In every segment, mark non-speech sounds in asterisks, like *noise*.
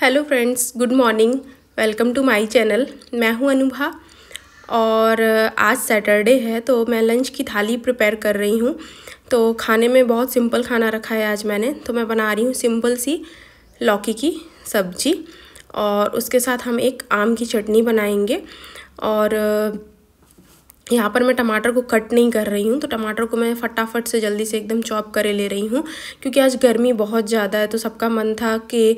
hello friends good morning welcome to my channel मैं हूं अनुभा और आज सैटरडे है तो मैं लंच की थाली प्रिपेयर कर रही हूं तो खाने में बहुत सिंपल खाना रखा है आज मैंने तो मैं बना रही हूं सिंपल सी लौकी की सब्जी और उसके साथ हम एक आम की चटनी बनाएंगे और यहाँ पर मैं टमाटर को कट नहीं कर रही हूँ तो टमाटर को मैं फटाफट से जल्दी से एकदम चॉप कर ले रही हूँ क्योंकि आज गर्मी बहुत ज़्यादा है तो सबका मन था कि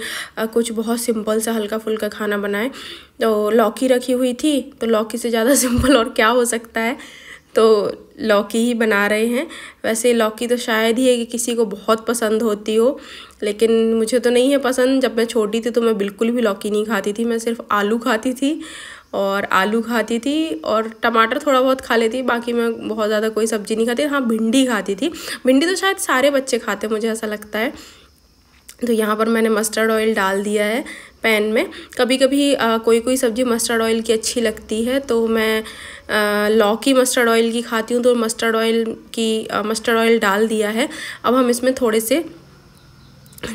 कुछ बहुत सिंपल सा हल्का फुल्का खाना बनाए तो लौकी रखी हुई थी तो लौकी से ज़्यादा *laughs* सिंपल और क्या हो सकता है तो लौकी ही बना रहे हैं वैसे लौकी तो शायद ही है कि किसी को बहुत पसंद होती हो लेकिन मुझे तो नहीं है पसंद जब मैं छोटी थी तो मैं बिल्कुल भी लौकी नहीं खाती थी मैं सिर्फ आलू खाती थी और आलू खाती थी और टमाटर थोड़ा बहुत खा लेती बाकी मैं बहुत ज़्यादा कोई सब्ज़ी नहीं खाती हाँ भिंडी खाती थी भिंडी तो शायद सारे बच्चे खाते मुझे ऐसा लगता है तो यहाँ पर मैंने मस्टर्ड ऑयल डाल दिया है पैन में कभी कभी आ, कोई कोई सब्ज़ी मस्टर्ड ऑयल की अच्छी लगती है तो मैं लौकी मस्टर्ड ऑयल की खाती हूँ तो मस्टर्ड ऑयल की मस्टर्ड ऑयल डाल दिया है अब हम इसमें थोड़े से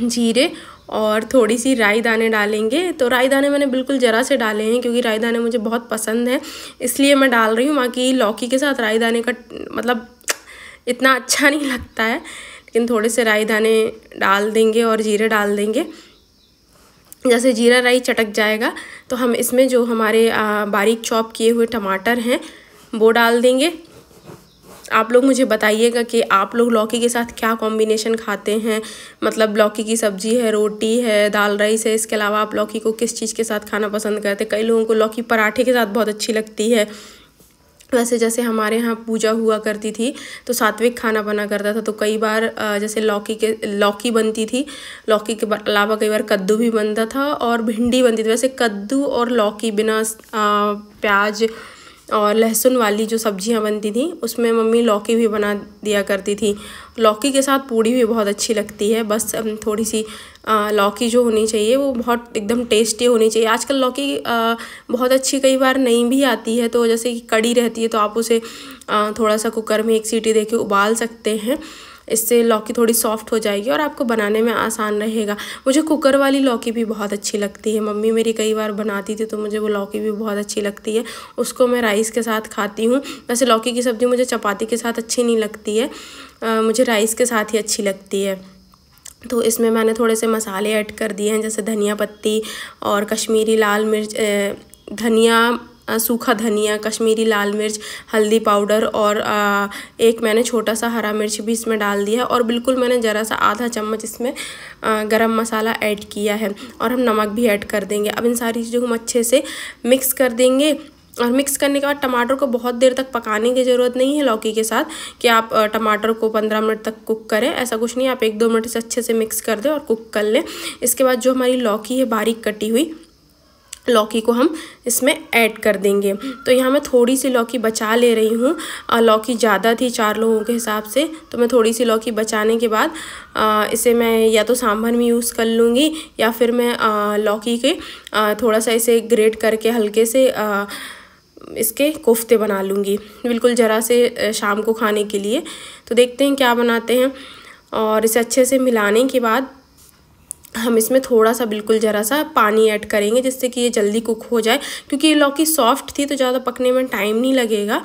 जीरे और थोड़ी सी राई दाने डालेंगे तो राई दाने मैंने बिल्कुल ज़रा से डाले हैं क्योंकि राई दाने मुझे बहुत पसंद हैं इसलिए मैं डाल रही हूँ बाकी लौकी के साथ राई दाने का मतलब इतना अच्छा नहीं लगता है लेकिन थोड़े से राई दाने डाल देंगे और जीरे डाल देंगे जैसे जीरा राई चटक जाएगा तो हम इसमें जो हमारे बारीक चॉप किए हुए टमाटर हैं वो डाल देंगे आप लोग मुझे बताइएगा कि आप लोग लौकी के साथ क्या कॉम्बिनेशन खाते हैं मतलब लौकी की सब्ज़ी है रोटी है दाल राइस है इसके अलावा आप लौकी को किस चीज़ के साथ खाना पसंद करते हैं कई लोगों को लौकी पराठे के साथ बहुत अच्छी लगती है वैसे जैसे हमारे यहाँ पूजा हुआ करती थी तो सात्विक खाना बना करता था तो कई बार जैसे लौकी के लौकी बनती थी लौकी के अलावा कई बार कद्दू भी बनता था और भिंडी बनती थी वैसे कद्दू और लौकी बिना प्याज और लहसुन वाली जो सब्जियां बनती थी उसमें मम्मी लौकी भी बना दिया करती थी लौकी के साथ पूड़ी भी बहुत अच्छी लगती है बस थोड़ी सी लौकी जो होनी चाहिए वो बहुत एकदम टेस्टी होनी चाहिए आजकल लौकी बहुत अच्छी कई बार नहीं भी आती है तो जैसे कि कड़ी रहती है तो आप उसे थोड़ा सा कुकर में एक सीटी दे के उबाल सकते हैं इससे लौकी थोड़ी सॉफ्ट हो जाएगी और आपको बनाने में आसान रहेगा मुझे कुकर वाली लौकी भी बहुत अच्छी लगती है मम्मी मेरी कई बार बनाती थी तो मुझे वो लौकी भी बहुत अच्छी लगती है उसको मैं राइस के साथ खाती हूँ वैसे लौकी की सब्ज़ी मुझे चपाती के साथ अच्छी नहीं लगती है आ, मुझे राइस के साथ ही अच्छी लगती है तो इसमें मैंने थोड़े से मसाले ऐड कर दिए हैं जैसे धनिया पत्ती और कश्मीरी लाल मिर्च धनिया सूखा धनिया कश्मीरी लाल मिर्च हल्दी पाउडर और एक मैंने छोटा सा हरा मिर्च भी इसमें डाल दिया है और बिल्कुल मैंने ज़रा सा आधा चम्मच इसमें गरम मसाला ऐड किया है और हम नमक भी ऐड कर देंगे अब इन सारी चीज़ों को हम अच्छे से मिक्स कर देंगे और मिक्स करने के बाद टमाटर को बहुत देर तक पकाने की ज़रूरत नहीं है लौकी के साथ कि आप टमाटर को पंद्रह मिनट तक कुक करें ऐसा कुछ नहीं आप एक दो मिनट से अच्छे से मिक्स कर दें और कुक कर लें इसके बाद जो हमारी लौकी है बारीक कटी हुई लौकी को हम इसमें ऐड कर देंगे तो यहाँ मैं थोड़ी सी लौकी बचा ले रही हूँ लौकी ज़्यादा थी चार लोगों के हिसाब से तो मैं थोड़ी सी लौकी बचाने के बाद आ, इसे मैं या तो सांभर में यूज़ कर लूँगी या फिर मैं आ, लौकी के आ, थोड़ा सा इसे ग्रेट करके हल्के से आ, इसके कोफ्ते बना लूँगी बिल्कुल ज़रा से शाम को खाने के लिए तो देखते हैं क्या बनाते हैं और इसे अच्छे से मिलाने के बाद हम इसमें थोड़ा सा बिल्कुल ज़रा सा पानी ऐड करेंगे जिससे कि ये जल्दी कुक हो जाए क्योंकि ये लौकी सॉफ्ट थी तो ज़्यादा पकने में टाइम नहीं लगेगा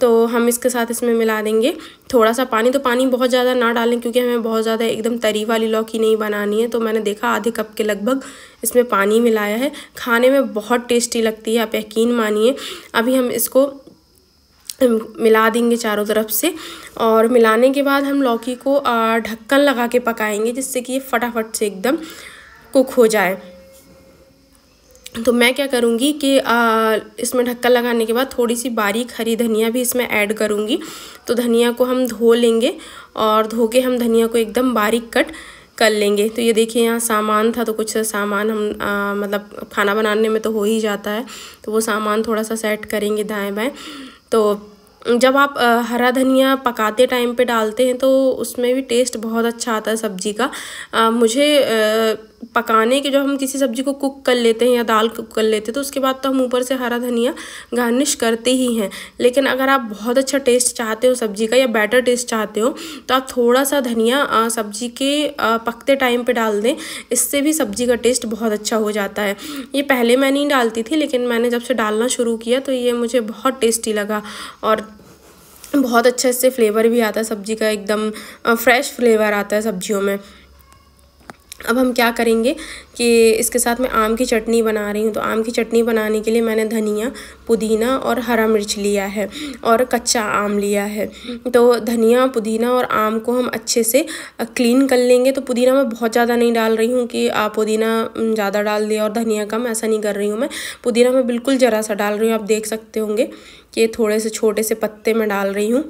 तो हम इसके साथ इसमें मिला देंगे थोड़ा सा पानी तो पानी बहुत ज़्यादा ना डालें क्योंकि हमें बहुत ज़्यादा एकदम तरी वाली लौकी नहीं बनानी है तो मैंने देखा आधे कप के लगभग इसमें पानी मिलाया है खाने में बहुत टेस्टी लगती है आप यकीन मानिए अभी हम इसको मिला देंगे चारों तरफ से और मिलाने के बाद हम लौकी को ढक्कन लगा के पकाएंगे जिससे कि ये फटाफट से एकदम कुक हो जाए तो मैं क्या करूँगी कि आ, इसमें ढक्कन लगाने के बाद थोड़ी सी बारीक हरी धनिया भी इसमें ऐड करूँगी तो धनिया को हम धो लेंगे और धो के हम धनिया को एकदम बारीक कट कर लेंगे तो ये देखिए यहाँ सामान था तो कुछ सामान हम आ, मतलब खाना बनाने में तो हो ही जाता है तो वो सामान थोड़ा सा सेट करेंगे दाएँ बाएँ तो जब आप हरा धनिया पकाते टाइम पे डालते हैं तो उसमें भी टेस्ट बहुत अच्छा आता है सब्ज़ी का मुझे पकाने के जब हम किसी सब्ज़ी को कुक कर लेते हैं या दाल कुक कर लेते हैं तो उसके बाद तो हम ऊपर से हरा धनिया गार्निश करते ही हैं लेकिन अगर आप बहुत अच्छा टेस्ट चाहते हो सब्ज़ी का या बेटर टेस्ट चाहते हो तो आप थोड़ा सा धनिया सब्ज़ी के पकते टाइम पे डाल दें इससे भी सब्ज़ी का टेस्ट बहुत अच्छा हो जाता है ये पहले मैं नहीं डालती थी लेकिन मैंने जब से डालना शुरू किया तो ये मुझे बहुत टेस्टी लगा और बहुत अच्छा इससे फ्लेवर भी आता है सब्ज़ी का एकदम फ्रेश फ्लेवर आता है सब्जियों में अब हम क्या करेंगे कि इसके साथ मैं आम की चटनी बना रही हूँ तो आम की चटनी बनाने के लिए मैंने धनिया पुदीना और हरा मिर्च लिया है और कच्चा आम लिया है तो धनिया पुदीना और आम को हम अच्छे से क्लीन कर लेंगे तो पुदीना मैं बहुत ज़्यादा नहीं डाल रही हूँ कि आप पुदीना ज़्यादा डाल दिया और धनिया कम ऐसा नहीं कर रही हूँ मैं पुदीना मैं बिल्कुल ज़रा सा डाल रही हूँ आप देख सकते होंगे कि थोड़े से छोटे से पत्ते में डाल रही हूँ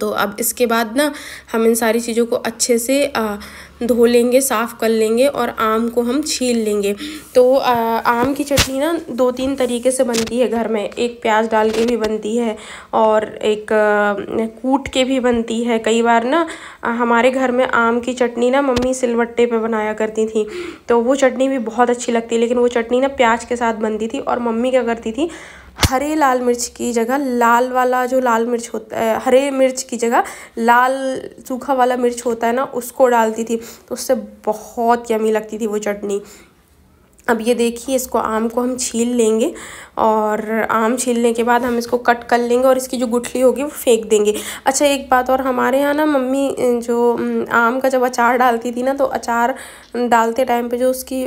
तो अब इसके बाद ना हम इन सारी चीज़ों को अच्छे से धो लेंगे साफ़ कर लेंगे और आम को हम छील लेंगे तो आम की चटनी ना दो तीन तरीके से बनती है घर में एक प्याज डाल के भी बनती है और एक कूट के भी बनती है कई बार ना हमारे घर में आम की चटनी ना मम्मी सिलवट्टे पे बनाया करती थी तो वो चटनी भी बहुत अच्छी लगती है लेकिन वो चटनी ना प्याज के साथ बनती थी और मम्मी क्या करती थी हरे लाल मिर्च की जगह लाल वाला जो लाल मिर्च होता है हरे मिर्च की जगह लाल सूखा वाला मिर्च होता है ना उसको डालती थी तो उससे बहुत यमी लगती थी वो चटनी अब ये देखिए इसको आम को हम छील लेंगे और आम छीलने के बाद हम इसको कट कर लेंगे और इसकी जो गुठली होगी वो फेंक देंगे अच्छा एक बात और हमारे यहाँ ना मम्मी जो आम का जब अचार डालती थी ना तो अचार डालते टाइम पे जो उसकी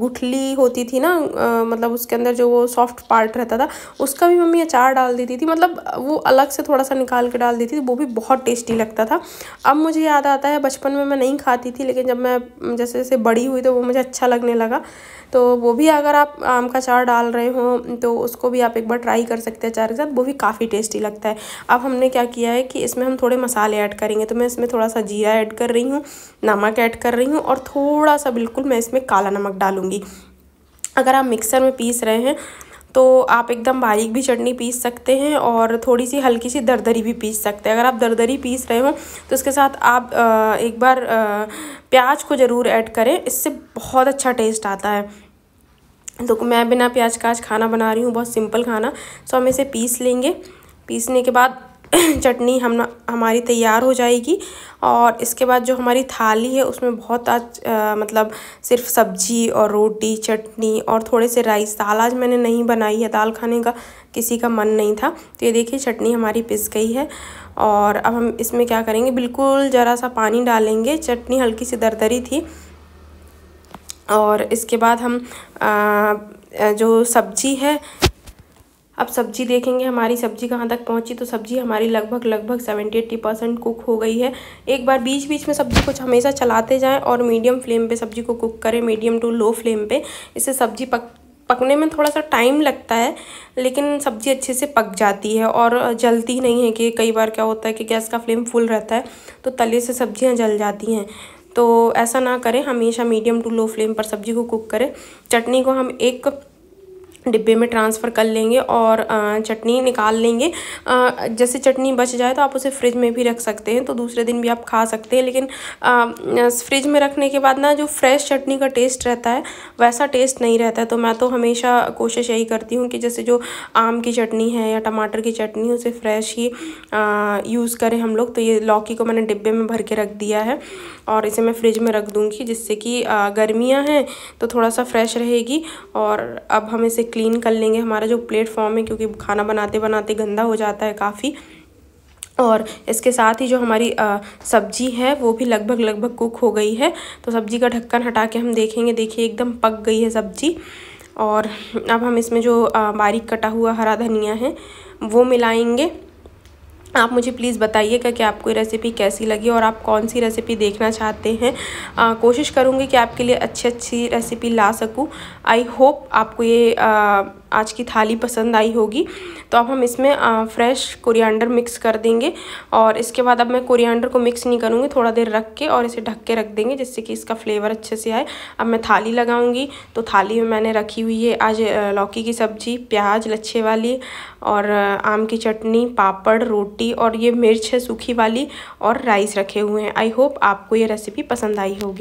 गुठली होती थी ना मतलब उसके अंदर जो वो सॉफ्ट पार्ट रहता था उसका भी मम्मी अचार डाल देती थी मतलब वो अलग से थोड़ा सा निकाल के डाल देती थी वो भी बहुत टेस्टी लगता था अब मुझे याद आता है बचपन में मैं नहीं खाती थी लेकिन जब मैं जैसे जैसे बड़ी हुई तो वो मुझे अच्छा लगने लगा तो वो भी अगर आप आम का चार डाल रहे हो तो उसको भी आप एक बार ट्राई कर सकते हैं चार के साथ वो भी काफ़ी टेस्टी लगता है अब हमने क्या किया है कि इसमें हम थोड़े मसाले ऐड करेंगे तो मैं इसमें थोड़ा सा जीरा ऐड कर रही हूँ नमक ऐड कर रही हूँ और थोड़ा सा बिल्कुल मैं इसमें काला नमक डालूँगी अगर आप मिक्सर में पीस रहे हैं तो आप एकदम बारीक भी चटनी पीस सकते हैं और थोड़ी सी हल्की सी दरदरी भी पीस सकते हैं अगर आप दरदरी पीस रहे हो तो उसके साथ आप एक बार प्याज को ज़रूर ऐड करें इससे बहुत अच्छा टेस्ट आता है तो मैं बिना प्याज का आज खाना बना रही हूँ बहुत सिंपल खाना सो तो हम इसे पीस लेंगे पीसने के बाद *coughs* चटनी हम हमारी तैयार हो जाएगी और इसके बाद जो हमारी थाली है उसमें बहुत आज आ, मतलब सिर्फ सब्जी और रोटी चटनी और थोड़े से राइस दाल आज मैंने नहीं बनाई है दाल खाने का किसी का मन नहीं था तो ये देखिए चटनी हमारी पिस गई है और अब हम इसमें क्या करेंगे बिल्कुल ज़रा सा पानी डालेंगे चटनी हल्की सी दरदरी थी और इसके बाद हम आ, जो सब्जी है अब सब्जी देखेंगे हमारी सब्जी कहाँ तक पहुँची तो सब्जी हमारी लगभग लगभग सेवेंटी एट्टी परसेंट कुक हो गई है एक बार बीच बीच में सब्जी कुछ हमेशा चलाते जाएं और मीडियम फ्लेम पे सब्जी को कुक करें मीडियम टू लो फ्लेम पे इससे सब्जी पक पकने में थोड़ा सा टाइम लगता है लेकिन सब्ज़ी अच्छे से पक जाती है और जलती नहीं है कि कई बार क्या होता है कि गैस का फ्लेम फुल रहता है तो तले से सब्ज़ियाँ जल जाती हैं तो ऐसा ना करें हमेशा मीडियम टू लो फ्लेम पर सब्ज़ी को कुक करें चटनी को हम एक डिब्बे में ट्रांसफ़र कर लेंगे और चटनी निकाल लेंगे जैसे चटनी बच जाए तो आप उसे फ्रिज में भी रख सकते हैं तो दूसरे दिन भी आप खा सकते हैं लेकिन फ्रिज में रखने के बाद ना जो फ्रेश चटनी का टेस्ट रहता है वैसा टेस्ट नहीं रहता है तो मैं तो हमेशा कोशिश यही करती हूँ कि जैसे जो आम की चटनी है या टमाटर की चटनी उसे फ्रेश ही यूज़ करें हम लोग तो ये लौकी को मैंने डिब्बे में भर के रख दिया है और इसे मैं फ्रिज में रख दूँगी जिससे कि गर्मियाँ हैं तो थोड़ा सा फ्रेश रहेगी और अब हम इसे क्लीन कर लेंगे हमारा जो प्लेटफॉर्म है क्योंकि खाना बनाते बनाते गंदा हो जाता है काफ़ी और इसके साथ ही जो हमारी सब्जी है वो भी लगभग लगभग कुक हो गई है तो सब्जी का ढक्कन हटा के हम देखेंगे देखिए एकदम पक गई है सब्जी और अब हम इसमें जो बारीक कटा हुआ हरा धनिया है वो मिलाएंगे आप मुझे प्लीज़ बताइएगा कि आपको ये रेसिपी कैसी लगी और आप कौन सी रेसिपी देखना चाहते हैं आ, कोशिश करूँगी कि आपके लिए अच्छी अच्छी रेसिपी ला सकूँ आई होप आपको ये आ, आज की थाली पसंद आई होगी तो अब हम इसमें फ्रेश कोरिएंडर मिक्स कर देंगे और इसके बाद अब मैं कोरिएंडर को मिक्स नहीं करूँगी थोड़ा देर रख के और इसे ढक के रख देंगे जिससे कि इसका फ्लेवर अच्छे से आए अब मैं थाली लगाऊँगी तो थाली में मैंने रखी हुई है आज लौकी की सब्जी प्याज लच्छे वाली और आम की चटनी पापड़ रोटी और ये मिर्च है सूखी वाली और राइस रखे हुए हैं आई होप आपको ये रेसिपी पसंद आई होगी